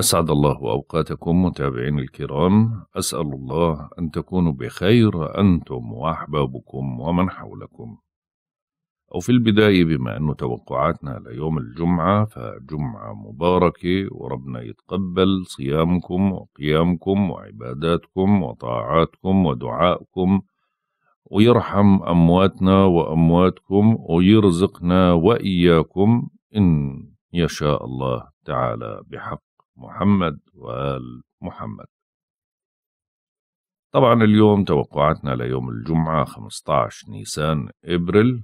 أسعد الله أوقاتكم متابعين الكرام أسأل الله أن تكونوا بخير أنتم وأحبابكم ومن حولكم أو في البداية بما أن توقعاتنا ليوم الجمعة فجمعة مباركة وربنا يتقبل صيامكم وقيامكم وعباداتكم وطاعاتكم ودعائكم ويرحم أمواتنا وأمواتكم ويرزقنا وإياكم إن يشاء الله تعالى بحق محمد وآل محمد طبعا اليوم توقعاتنا ليوم الجمعة 15 نيسان إبريل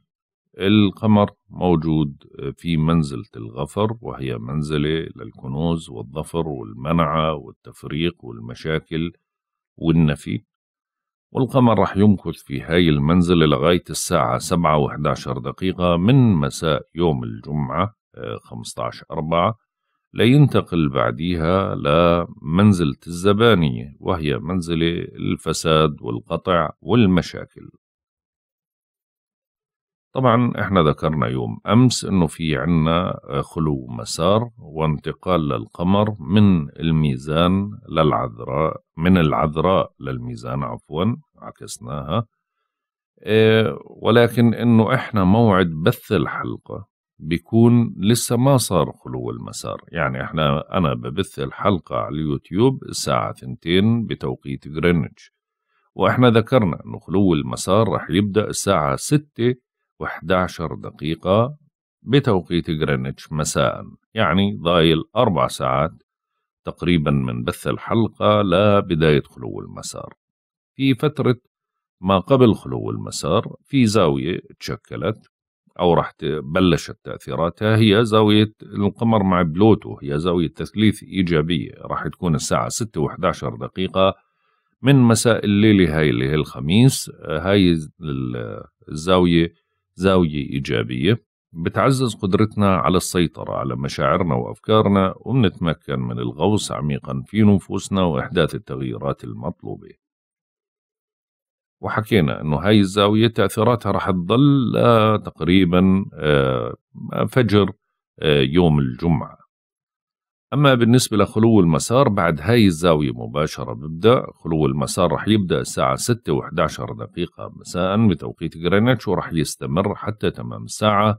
القمر موجود في منزلة الغفر وهي منزلة للكنوز والظفر والمنعة والتفريق والمشاكل والنفي والقمر رح يمكث في هاي المنزلة لغاية الساعة 7 و11 دقيقة من مساء يوم الجمعة 15 آه، أربعة لينتقل بعديها لمنزلة الزبانية وهي منزلة الفساد والقطع والمشاكل طبعا احنا ذكرنا يوم امس انه في عنا خلو مسار وانتقال للقمر من الميزان للعذراء من العذراء للميزان عفوا عكسناها إيه، ولكن انه احنا موعد بث الحلقة بيكون لسه ما صار خلو المسار يعني احنا انا ببث الحلقه على اليوتيوب الساعه ثنتين بتوقيت غرينج واحنا ذكرنا ان خلو المسار رح يبدا الساعه ستة واحد عشر دقيقه بتوقيت غرينج مساء يعني ضايل اربع ساعات تقريبا من بث الحلقه لبدايه خلو المسار في فتره ما قبل خلو المسار في زاويه تشكلت أو راح بلشت تأثيراتها هي زاوية القمر مع بلوتو هي زاوية تثليث إيجابية راح تكون الساعة 6 و11 دقيقة من مساء الليلة هاي اللي هي الخميس هاي الزاوية زاوية إيجابية بتعزز قدرتنا على السيطرة على مشاعرنا وأفكارنا وبنتمكن من الغوص عميقا في نفوسنا وإحداث التغييرات المطلوبة وحكينا انه هاي الزاويه تاثيراتها راح تضل آه، تقريبا آه، فجر آه، يوم الجمعه اما بالنسبه لخلو المسار بعد هاي الزاويه مباشره ببدا خلو المسار راح يبدا الساعه 6 و11 دقيقه مساء بتوقيت غرينتش وراح يستمر حتى تمام الساعه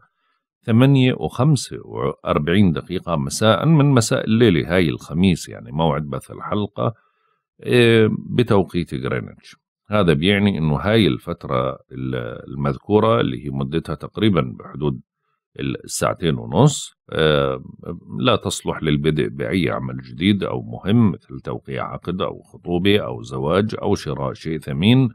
8 و45 دقيقه مساء من مساء الليله هاي الخميس يعني موعد بث الحلقه بتوقيت غرينتش هذا بيعني انه هاي الفترة المذكورة اللي هي مدتها تقريبا بحدود الساعتين ونص لا تصلح للبدء بأي عمل جديد أو مهم مثل توقيع عقد أو خطوبة أو زواج أو شراء شيء ثمين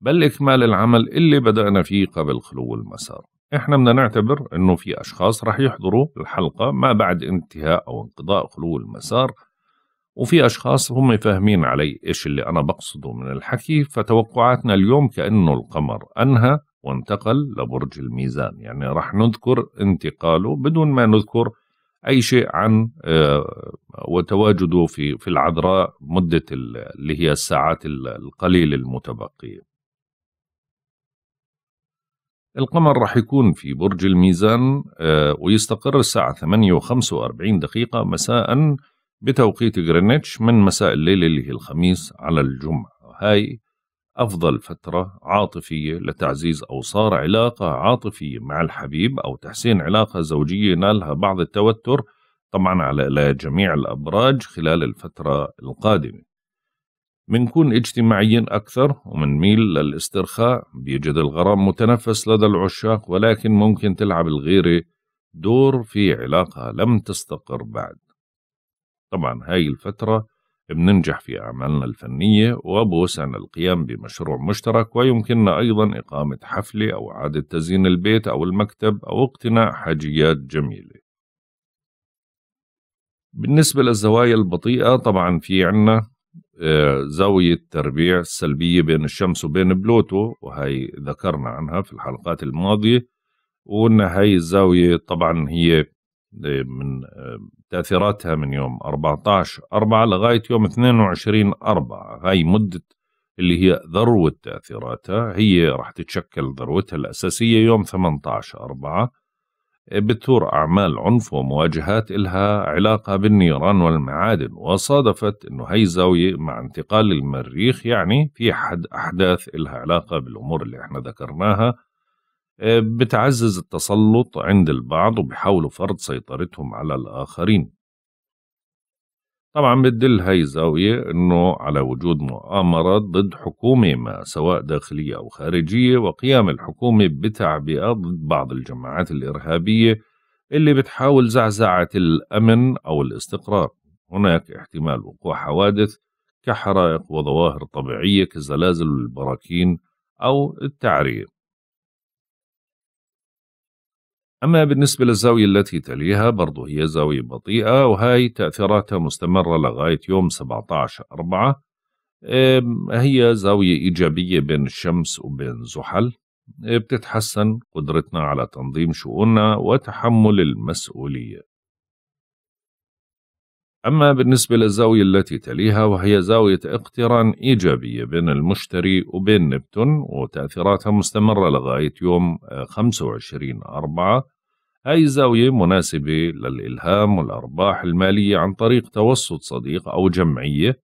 بل إكمال العمل اللي بدأنا فيه قبل خلو المسار إحنا بدنا نعتبر أنه في أشخاص رح يحضروا الحلقة ما بعد انتهاء أو انقضاء خلو المسار وفي أشخاص هم فاهمين علي إيش اللي أنا بقصده من الحكي فتوقعاتنا اليوم كأنه القمر أنهى وانتقل لبرج الميزان يعني رح نذكر انتقاله بدون ما نذكر أي شيء عن آه، وتواجده في في العذراء مدة اللي هي الساعات القليلة المتبقية القمر رح يكون في برج الميزان آه، ويستقر الساعة 8 و45 دقيقة مساء بتوقيت غرينتش من مساء الليل اللي هي الخميس على الجمعة هاي أفضل فترة عاطفية لتعزيز أوصار علاقة عاطفية مع الحبيب أو تحسين علاقة زوجية نالها بعض التوتر طبعا على جميع الأبراج خلال الفترة القادمة منكون اجتماعيين أكثر ومنميل للاسترخاء بيجد الغرام متنفس لدى العشاق ولكن ممكن تلعب الغيرة دور في علاقة لم تستقر بعد طبعا هاي الفترة بننجح في أعمالنا الفنية وبوسعنا القيام بمشروع مشترك ويمكننا أيضا إقامة حفلة أو إعادة تزيين البيت أو المكتب أو اقتناء حاجيات جميلة بالنسبة للزوايا البطيئة طبعا في عنا آه، زاوية تربيع السلبية بين الشمس وبين بلوتو وهي ذكرنا عنها في الحلقات الماضية وإن هاي الزاوية طبعا هي من تاثيراتها من يوم 14 4 لغايه يوم 22 4 هاي مده اللي هي ذروه تاثيراتها هي راح تتشكل ذروتها الاساسيه يوم 18 4 آه، بتثور اعمال عنف ومواجهات إلها علاقه بالنيران والمعادن وصادفت انه هي زاويه مع انتقال المريخ يعني في حد احداث إلها علاقه بالامور اللي احنا ذكرناها آه، بتعزز التسلط عند البعض وبيحاولوا فرض سيطرتهم على الآخرين طبعا بتدل هاي الزاوية أنه على وجود مؤامرات ضد حكومة ما سواء داخلية أو خارجية وقيام الحكومة بتعبئة ضد بعض الجماعات الإرهابية اللي بتحاول زعزعة الأمن أو الاستقرار هناك احتمال وقوع حوادث كحرائق وظواهر طبيعية كالزلازل والبراكين أو التعرية أما بالنسبة للزاوية التي تليها برضو هي زاوية بطيئة وهي تأثيراتها مستمرة لغاية يوم 17 أربعة هي زاوية إيجابية بين الشمس وبين زحل بتتحسن قدرتنا على تنظيم شؤوننا وتحمل المسؤولية أما بالنسبة للزاوية التي تليها وهي زاوية اقتران إيجابية بين المشتري وبين نبتون وتأثيراتها مستمرة لغاية يوم 25 آه، أربعة هاي زاوية مناسبة للإلهام والأرباح المالية عن طريق توسط صديق أو جمعية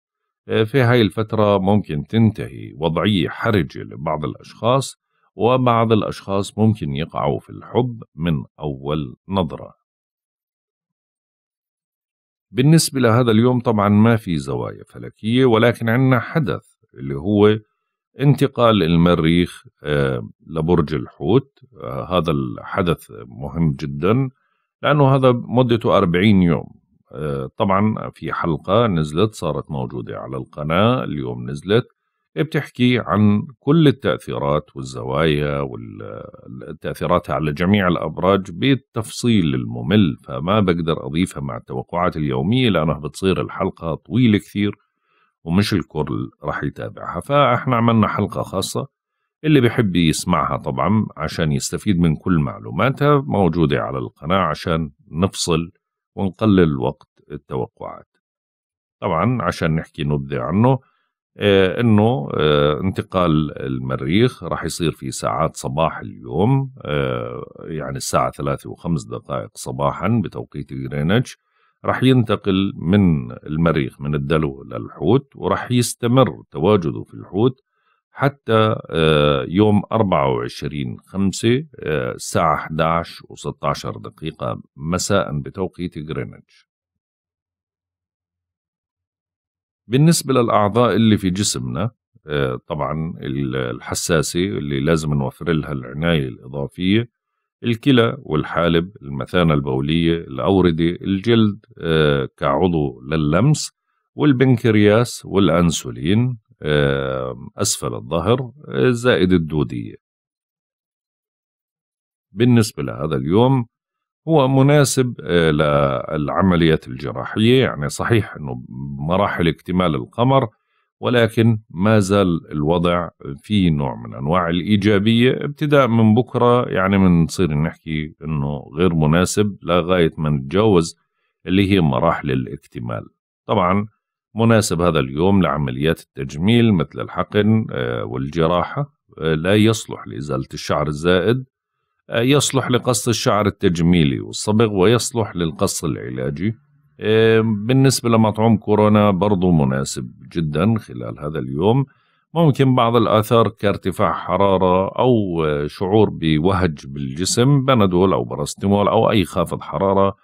آه، في هاي الفترة ممكن تنتهي وضعية حرجة لبعض الأشخاص وبعض الأشخاص ممكن يقعوا في الحب من أول نظرة بالنسبة لهذا اليوم طبعا ما في زوايا فلكية ولكن عندنا حدث اللي هو انتقال المريخ آه، لبرج الحوت آه، هذا الحدث مهم جدا لأنه هذا مدته 40 يوم آه، طبعا في حلقة نزلت صارت موجودة على القناة اليوم نزلت بتحكي عن كل التأثيرات والزوايا والتأثيرات على جميع الأبراج بالتفصيل الممل فما بقدر أضيفها مع التوقعات اليومية لأنها بتصير الحلقة طويلة كثير ومش الكل راح يتابعها فإحنا عملنا حلقة خاصة اللي بيحب يسمعها طبعا عشان يستفيد من كل معلوماتها موجودة على القناة عشان نفصل ونقلل وقت التوقعات طبعا عشان نحكي نبذة عنه آه، انه آه، انتقال المريخ راح يصير في ساعات صباح اليوم آه، يعني الساعة ثلاثة وخمس دقائق صباحا بتوقيت غرينتش راح ينتقل من المريخ من الدلو للحوت وراح يستمر تواجده في الحوت حتى يوم 24 5 الساعة 11 و16 دقيقة مساء بتوقيت غرينتش بالنسبة للأعضاء اللي في جسمنا آه، طبعا الحساسة اللي لازم نوفر لها العناية الإضافية الكلى والحالب المثانة البولية الأوردة الجلد آه، كعضو لللمس والبنكرياس والأنسولين آه، أسفل الظهر زائد الدودية بالنسبة لهذا اليوم هو مناسب آه، للعمليات الجراحية يعني صحيح أنه مراحل اكتمال القمر ولكن ما زال الوضع في نوع من أنواع الإيجابية ابتداء من بكرة يعني بنصير نحكي أنه غير مناسب لغاية ما نتجاوز اللي هي مراحل الاكتمال طبعا مناسب هذا اليوم لعمليات التجميل مثل الحقن آه، والجراحة آه، لا يصلح لإزالة الشعر الزائد يصلح لقص الشعر التجميلي والصبغ ويصلح للقص العلاجي بالنسبة لمطعوم كورونا برضو مناسب جدا خلال هذا اليوم ممكن بعض الآثار كارتفاع حرارة أو شعور بوهج بالجسم بنادول أو براستيمول أو أي خافض حرارة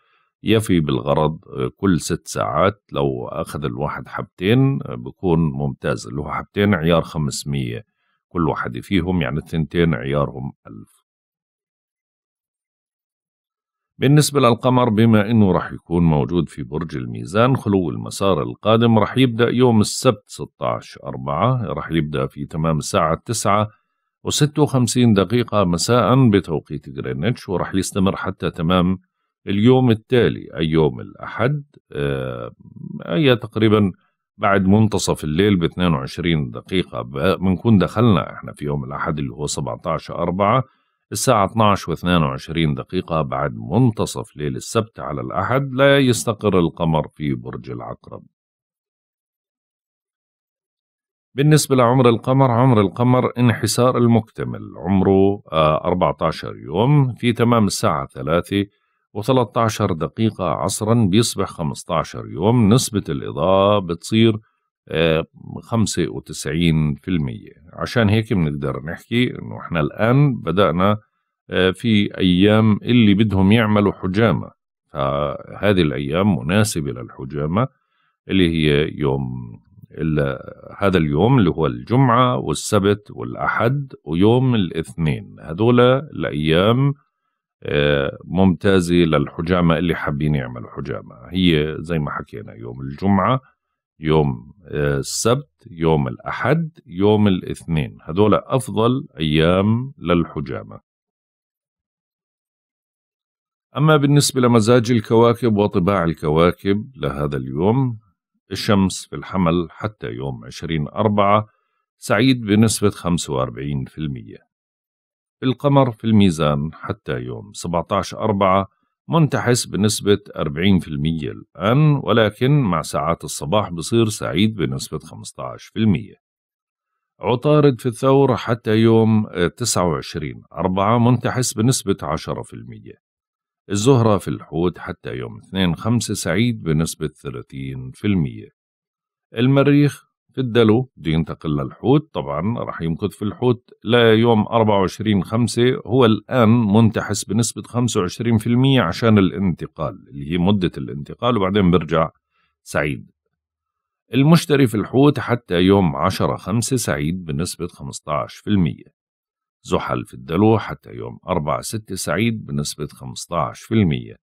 يفي بالغرض كل ست ساعات لو أخذ الواحد حبتين بكون ممتاز اللي هو حبتين عيار 500 كل واحد فيهم يعني الثنتين عيارهم 1000 بالنسبة للقمر بما أنه رح يكون موجود في برج الميزان خلو المسار القادم رح يبدأ يوم السبت 16 أربعة رح يبدأ في تمام الساعة 9 و56 دقيقة مساء بتوقيت غرينتش ورح يستمر حتى تمام اليوم التالي أي يوم الأحد آه، أي تقريبا بعد منتصف الليل ب 22 دقيقة بنكون دخلنا احنا في يوم الأحد اللي هو 17 أربعة الساعة 12 و 22 دقيقة بعد منتصف ليل السبت على الأحد لا يستقر القمر في برج العقرب بالنسبة لعمر القمر عمر القمر انحسار المكتمل عمره 14 آه، يوم في تمام الساعة 3 و13 دقيقة عصرا بيصبح 15 يوم نسبة الإضاءة بتصير 95% عشان هيك بنقدر نحكي انه احنا الان بدأنا آه، في ايام اللي بدهم يعملوا حجامه فهذه الايام مناسبه للحجامه اللي هي يوم هذا اليوم اللي هو الجمعه والسبت والاحد ويوم الاثنين هذول الايام آه، ممتازه للحجامه اللي حابين يعملوا حجامه هي زي ما حكينا يوم الجمعه يوم آه، السبت يوم الأحد يوم الاثنين هذول أفضل أيام للحجامة أما بالنسبة لمزاج الكواكب وطباع الكواكب لهذا اليوم الشمس في الحمل حتى يوم 20 أربعة سعيد بنسبة 45% القمر في الميزان حتى يوم 17 أربعة منتحس بنسبة 40% الآن ولكن مع ساعات الصباح بصير سعيد بنسبة 15% عطارد في الثور حتى يوم 29 أربعة منتحس بنسبة 10% الزهرة في الحوت حتى يوم 2 5 سعيد بنسبة 30% المريخ الدلو بده ينتقل للحوت طبعا راح يمكث في الحوت ليوم 24 5 هو الآن منتحس بنسبة 25% عشان الانتقال اللي هي مدة الانتقال وبعدين بيرجع سعيد المشتري في الحوت حتى يوم 10 5 سعيد بنسبة 15% زحل في الدلو حتى يوم 4 6 سعيد بنسبة 15%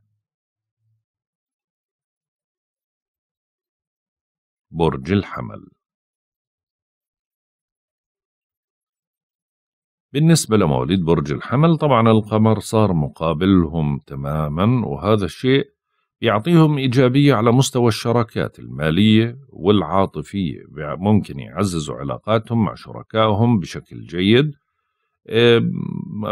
برج الحمل بالنسبة لمواليد برج الحمل طبعا القمر صار مقابلهم تماما وهذا الشيء يعطيهم إيجابية على مستوى الشراكات المالية والعاطفية ممكن يعززوا علاقاتهم مع شركائهم بشكل جيد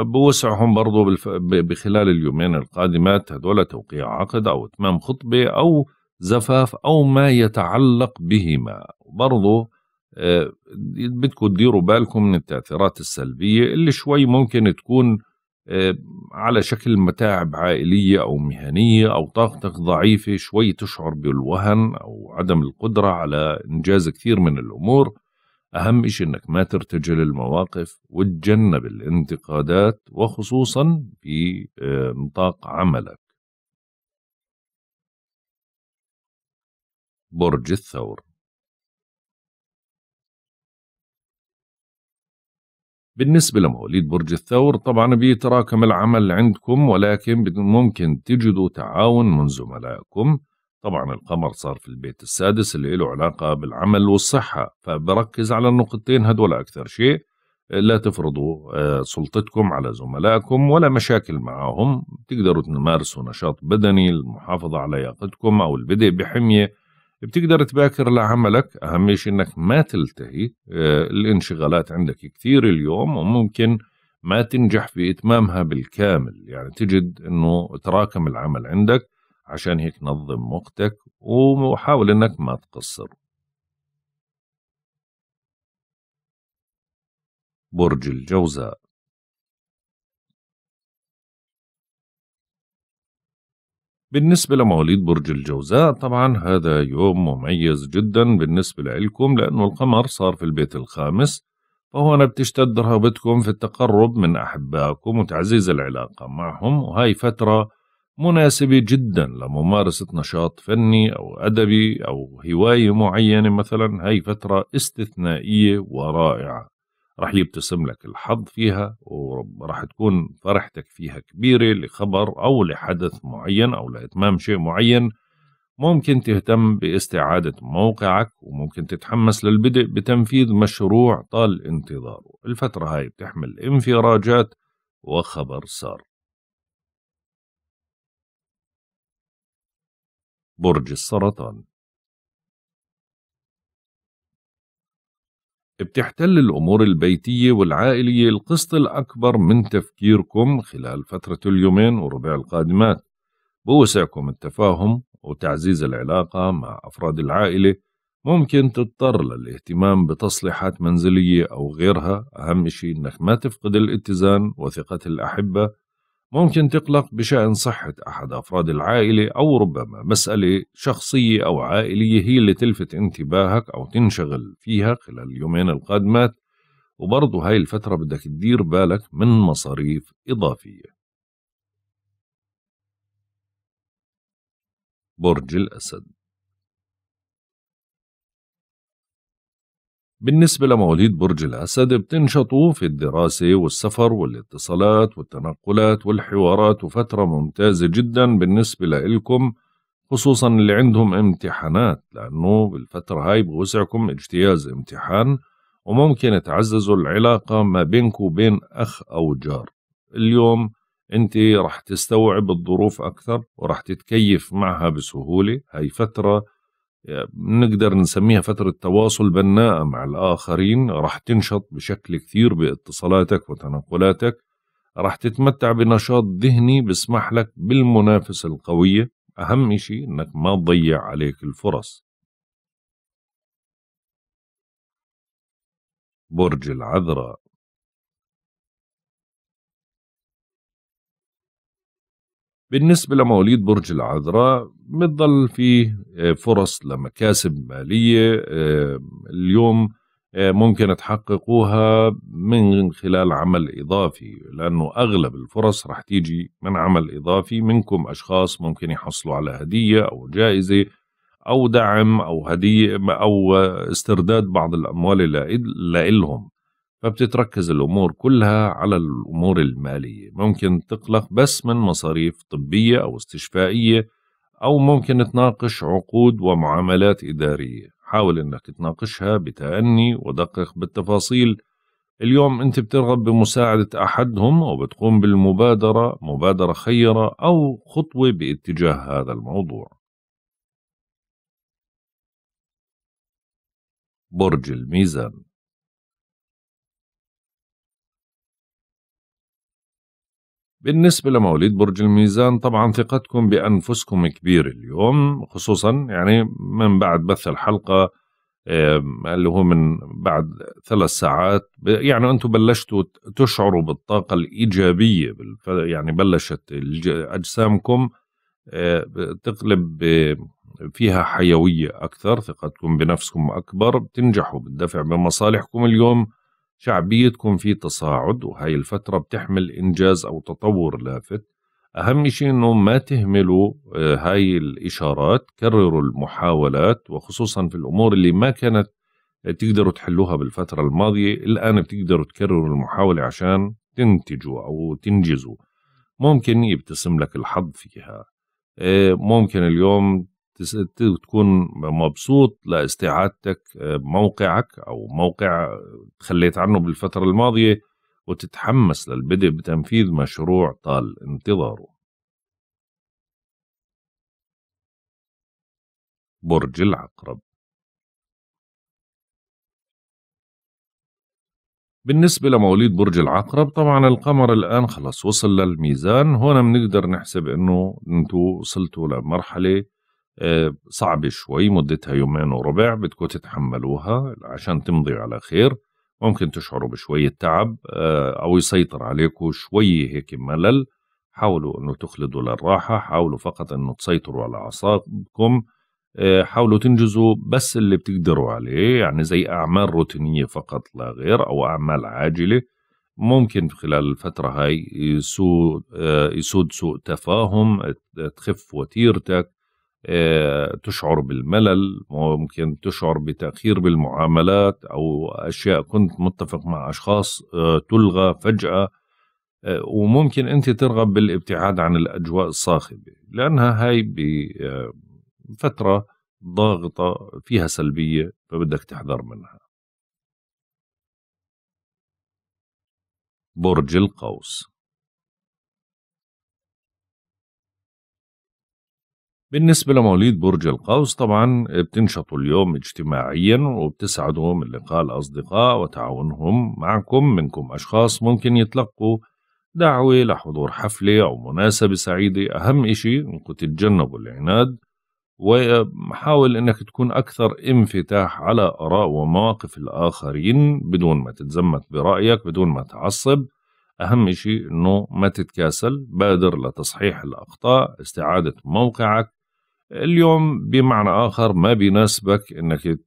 بوسعهم برضو بخلال اليومين القادمات هذول توقيع عقد أو إتمام خطبة أو زفاف أو ما يتعلق بهما برضو آه، بدكم تديروا بالكم من التأثيرات السلبية اللي شوي ممكن تكون آه، على شكل متاعب عائلية أو مهنية أو طاقتك ضعيفة شوي تشعر بالوهن أو عدم القدرة على إنجاز كثير من الأمور أهم شيء إنك ما ترتجل المواقف وتجنب الانتقادات وخصوصا في آه، نطاق عملك برج الثور بالنسبة لمواليد برج الثور طبعا بيتراكم العمل عندكم ولكن ممكن تجدوا تعاون من زملائكم طبعا القمر صار في البيت السادس اللي له علاقة بالعمل والصحة فبركز على النقطتين هدول أكثر شيء لا تفرضوا آه، سلطتكم على زملائكم ولا مشاكل معهم تقدروا تمارسوا نشاط بدني المحافظة على لياقتكم أو البدء بحمية بتقدر تباكر لعملك أهم شيء إنك ما تلتهي آه، الانشغالات عندك كثير اليوم وممكن ما تنجح في إتمامها بالكامل يعني تجد إنه تراكم العمل عندك عشان هيك نظم وقتك وحاول إنك ما تقصر برج الجوزاء بالنسبة لمواليد برج الجوزاء طبعا هذا يوم مميز جدا بالنسبة لإلكم لأنه القمر صار في البيت الخامس فهنا بتشتد رهبتكم في التقرب من أحبائكم وتعزيز العلاقة معهم وهاي فترة مناسبة جدا لممارسة نشاط فني أو أدبي أو هواية معينة مثلا هاي فترة استثنائية ورائعة راح يبتسم لك الحظ فيها وراح تكون فرحتك فيها كبيرة لخبر أو لحدث معين أو لإتمام شيء معين ممكن تهتم باستعادة موقعك وممكن تتحمس للبدء بتنفيذ مشروع طال انتظاره الفترة هاي بتحمل انفراجات وخبر سار برج السرطان بتحتل الأمور البيتية والعائلية القسط الأكبر من تفكيركم خلال فترة اليومين وربع القادمات بوسعكم التفاهم وتعزيز العلاقة مع أفراد العائلة ممكن تضطر للاهتمام بتصليحات منزلية أو غيرها أهم شيء أنك ما تفقد الاتزان وثقة الأحبة ممكن تقلق بشأن صحة أحد أفراد العائلة أو ربما مسألة شخصية أو عائلية هي اللي تلفت انتباهك أو تنشغل فيها خلال اليومين القادمات وبرضو هاي الفترة بدك تدير بالك من مصاريف إضافية برج الأسد بالنسبة لمواليد برج الأسد بتنشطوا في الدراسة والسفر والاتصالات والتنقلات والحوارات وفترة ممتازة جدا بالنسبة لإلكم خصوصا اللي عندهم امتحانات لأنه بالفترة هاي بوسعكم اجتياز امتحان وممكن تعززوا العلاقة ما بينك وبين أخ أو جار اليوم أنت رح تستوعب الظروف أكثر ورح تتكيف معها بسهولة هاي فترة نقدر نسميها فترة تواصل بناءة مع الآخرين راح تنشط بشكل كثير باتصالاتك وتنقلاتك راح تتمتع بنشاط ذهني بسمح لك بالمنافسة القوية أهم شيء أنك ما تضيع عليك الفرص برج العذراء بالنسبة لمواليد برج العذراء بتضل في آه، فرص لمكاسب مالية آه، اليوم آه، ممكن تحققوها من خلال عمل إضافي لأنه أغلب الفرص رح تيجي من عمل إضافي منكم أشخاص ممكن يحصلوا على هدية أو جائزة أو دعم أو هدية أو استرداد بعض الأموال لإلهم فبتتركز الأمور كلها على الأمور المالية ممكن تقلق بس من مصاريف طبية أو استشفائية أو ممكن تناقش عقود ومعاملات إدارية حاول أنك تناقشها بتأني ودقق بالتفاصيل اليوم أنت بترغب بمساعدة أحدهم أو بتقوم بالمبادرة مبادرة خيرة أو خطوة باتجاه هذا الموضوع برج الميزان بالنسبة لمواليد برج الميزان طبعا ثقتكم بأنفسكم كبير اليوم خصوصا يعني من بعد بث الحلقة اللي هو من بعد ثلاث ساعات يعني أنتم بلشتوا تشعروا بالطاقة الإيجابية يعني بلشت أجسامكم آه، تقلب فيها حيوية أكثر ثقتكم بنفسكم أكبر بتنجحوا بالدفع بمصالحكم اليوم شعبيتكم في تصاعد وهي الفترة بتحمل إنجاز أو تطور لافت أهم شيء أنه ما تهملوا آه، هاي الإشارات كرروا المحاولات وخصوصا في الأمور اللي ما كانت آه، تقدروا تحلوها بالفترة الماضية الآن بتقدروا تكرروا المحاولة عشان تنتجوا أو تنجزوا ممكن يبتسم لك الحظ فيها آه، ممكن اليوم تكون مبسوط لاستعادتك آه، موقعك أو موقع تخليت عنه بالفترة الماضية وتتحمس للبدء بتنفيذ مشروع طال انتظاره برج العقرب بالنسبة لمواليد برج العقرب طبعا القمر الآن خلص وصل للميزان هون بنقدر نحسب إنه أنتوا وصلتوا لمرحلة آه، صعبة شوي مدتها يومين وربع بدكم تتحملوها عشان تمضي على خير ممكن تشعروا بشوية تعب آه، أو يسيطر عليكم شوي هيك ملل حاولوا أنه تخلدوا للراحة حاولوا فقط أنه تسيطروا على أعصابكم آه، حاولوا تنجزوا بس اللي بتقدروا عليه يعني زي أعمال روتينية فقط لا غير أو أعمال عاجلة ممكن خلال الفترة هاي يسود, يسود سوء تفاهم تخف وتيرتك آه، تشعر بالملل ممكن تشعر بتأخير بالمعاملات أو أشياء كنت متفق مع أشخاص آه، تلغى فجأة آه، وممكن أنت ترغب بالابتعاد عن الأجواء الصاخبة لأنها هاي بفترة ضاغطة فيها سلبية فبدك تحذر منها برج القوس بالنسبة لمواليد برج القوس طبعا بتنشطوا اليوم اجتماعيا وبتسعدوا من لقاء الأصدقاء وتعاونهم معكم منكم أشخاص ممكن يتلقوا دعوة لحضور حفلة أو مناسبة سعيدة أهم إشي أنكم تتجنبوا العناد وحاول أنك تكون أكثر انفتاح على آراء ومواقف الآخرين بدون ما تتزمت برأيك بدون ما تعصب أهم شيء أنه ما تتكاسل بادر لتصحيح الأخطاء استعادة موقعك اليوم بمعنى آخر ما بيناسبك أنك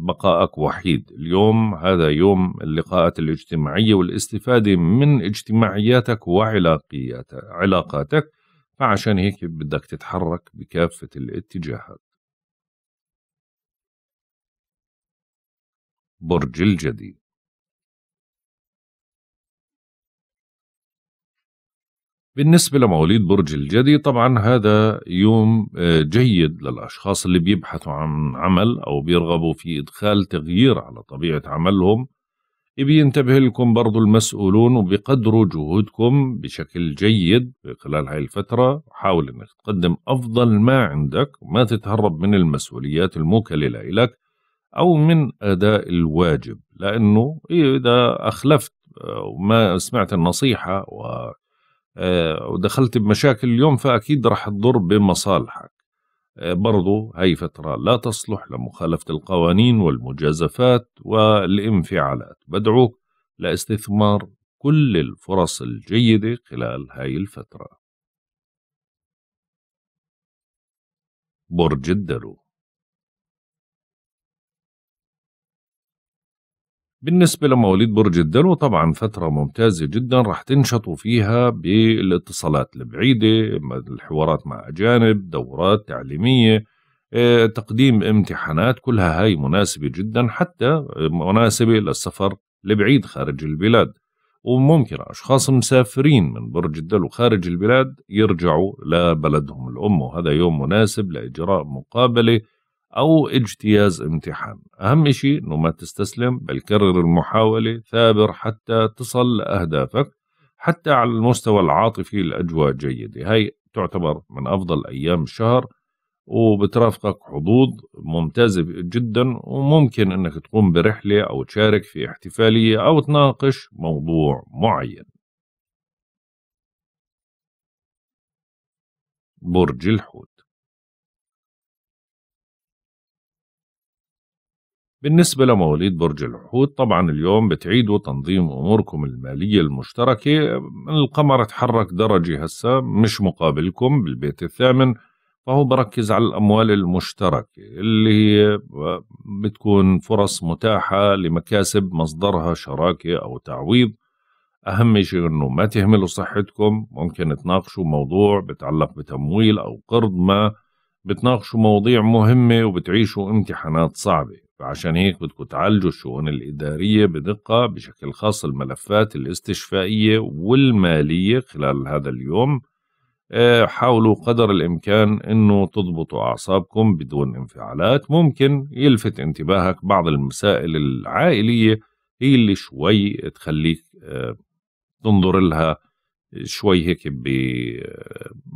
بقائك وحيد اليوم هذا يوم اللقاءات الاجتماعية والاستفادة من اجتماعياتك وعلاقاتك فعشان هيك بدك تتحرك بكافة الاتجاهات برج الجدي بالنسبة لمواليد برج الجدي طبعا هذا يوم آه، جيد للأشخاص اللي بيبحثوا عن عمل أو بيرغبوا في إدخال تغيير على طبيعة عملهم بينتبه لكم برضو المسؤولون وبيقدروا جهودكم بشكل جيد خلال هاي الفترة حاول أنك تقدم أفضل ما عندك وما تتهرب من المسؤوليات الموكلة لك أو من أداء الواجب لأنه إذا أخلفت آه، وما سمعت النصيحة و آه، ودخلت بمشاكل اليوم فأكيد راح تضر بمصالحك آه، برضو هاي فترة لا تصلح لمخالفة القوانين والمجازفات والانفعالات بدعوك لاستثمار كل الفرص الجيدة خلال هاي الفترة برج الدلو بالنسبة لمواليد برج الدلو طبعا فترة ممتازة جدا رح تنشطوا فيها بالاتصالات البعيدة الحوارات مع أجانب دورات تعليمية آه، تقديم امتحانات كلها هاي مناسبة جدا حتى مناسبة للسفر لبعيد خارج البلاد وممكن أشخاص مسافرين من برج الدلو خارج البلاد يرجعوا لبلدهم الأم وهذا يوم مناسب لإجراء مقابلة أو اجتياز امتحان أهم شيء أنه ما تستسلم بل كرر المحاولة ثابر حتى تصل لأهدافك حتى على المستوى العاطفي الأجواء جيدة هاي تعتبر من أفضل أيام الشهر وبترافقك حظوظ ممتازة جدا وممكن أنك تقوم برحلة أو تشارك في احتفالية أو تناقش موضوع معين برج الحوت بالنسبة لمواليد برج الحوت طبعا اليوم بتعيدوا تنظيم أموركم المالية المشتركة القمر اتحرك درجة هسا مش مقابلكم بالبيت الثامن فهو بركز على الأموال المشتركة اللي هي بتكون فرص متاحة لمكاسب مصدرها شراكة أو تعويض أهم شيء أنه ما تهملوا صحتكم ممكن تناقشوا موضوع بتعلق بتمويل أو قرض ما بتناقشوا مواضيع مهمة وبتعيشوا امتحانات صعبة فعشان هيك بدكم تعالجوا الشؤون الإدارية بدقة بشكل خاص الملفات الاستشفائية والمالية خلال هذا اليوم آه، حاولوا قدر الإمكان أنه تضبطوا أعصابكم بدون انفعالات ممكن يلفت انتباهك بعض المسائل العائلية هي اللي شوي تخليك آه، تنظر لها شوي هيك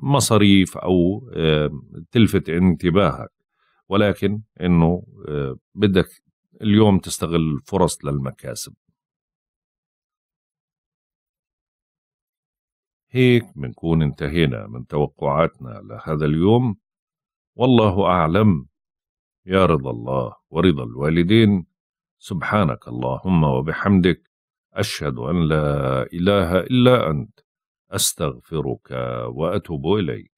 بمصاريف أو آه، تلفت انتباهك ولكن انه آه، بدك اليوم تستغل فرص للمكاسب هيك بنكون انتهينا من توقعاتنا لهذا اليوم والله أعلم يا رضا الله ورضا الوالدين سبحانك اللهم وبحمدك أشهد أن لا إله إلا أنت أستغفرك وأتوب إليك